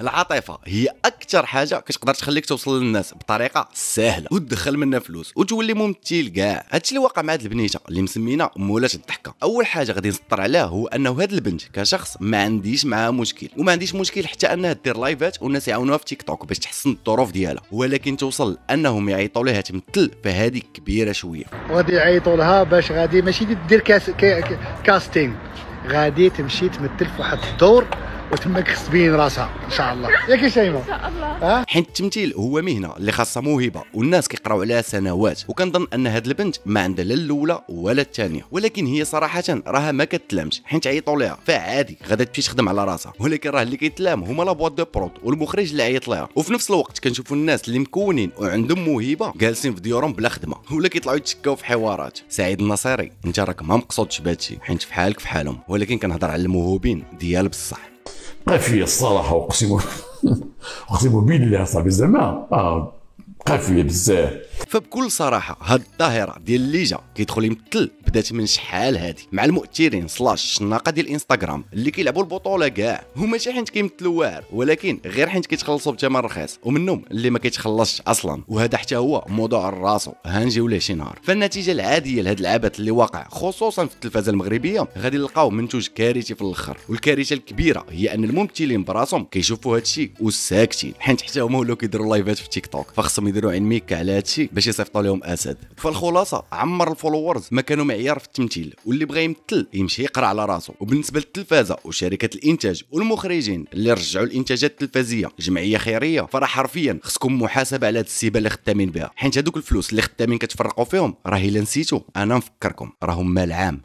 العاطفه هي اكثر حاجه كتقدر تخليك توصل للناس بطريقه سهله وتدخل منها فلوس وتولي ممثل كاع هادشي اللي واقع مع هاد البنيته اللي مسمينا مولات الضحكه اول حاجه غادي نسطر عليها هو انه هاد البنت كشخص ما عنديش معها مشكل وما عنديش مشكل حتى انها دير لايفات والناس يعاونوها في تيك توك باش تحسن الظروف ديالها ولكن توصل انهم يعيطوا لها تمثل فهذه كبيره شويه غادي يعيطوا لها باش غادي ماشي دير كاس كاستين غادي تمشي تمثل في واحد الدور وتما كسبين راسها ان شاء الله ياك يا شيماء ان شاء الله أه؟ حيت التمثيل هو مهنه اللي خاصها موهبه والناس كيقراو عليها سنوات وكنظن ان هاد البنت ما عندها لا الاولى ولا الثانيه ولكن هي صراحه راها ما كتلامش حيت عيطوا ليها فعادي غادا تمشي تخدم على راسها ولكن راه اللي كيتلام هما لا بواط دو برود والمخرج اللي عيط ليها وفي نفس الوقت كنشوفوا الناس اللي مكونين وعندهم موهبه جالسين في ديورهم بلا خدمه ولا كيطلعوا يتشكاو في حوارات سعيد النصيري انت راك ما مقصودش بهادشي حيت في حالك في حالهم ولكن كنهضر على الموهوبين ديال بصح قفي الصراحة أقسم أقسم بالله صافي زعما آه قافيه بزاف فبكل صراحه هاد الظاهره ديال اللي جا كيدخل يمثل بدات من شحال هادي مع المؤثرين سلاش الشناقه ديال انستغرام اللي كيلعبوا البطوله كاع هما شي حيت كيمثلوا واعر ولكن غير حيت كيتخلصوا بثمن رخيص ومنهم اللي ما كيتخلصش اصلا وهذا حتى هو موضوع راسو هنجيو ليه شي نهار فالنتيجه العاديه لهاد العبث اللي واقع خصوصا في التلفازه المغربيه غادي نلقاو منتوج كارثي في الاخر والكارثه الكبيره هي ان الممثلين براسهم كيشوفوا هادشي وساكتين حيت حتى هما ولاو كيديروا لايفات في تيك توك فخصهم يديروا عين ميكا على هادشي باش يصيفطوا لهم اسد فالخلاصه عمر الفولورز ما كانوا معيار في التمثيل واللي بغى يمثل يمشي يقرا على راسه وبالنسبه للتلفازه وشركه الانتاج والمخرجين اللي رجعوا الانتاجات التلفازيه جمعيه خيريه فراه حرفيا خصكم محاسبه على هاد السيبه اللي خدامين بها حيت هذوك الفلوس اللي خدامين كتفرقوا فيهم راه الا نسيتو انا نفكركم راهم مال عام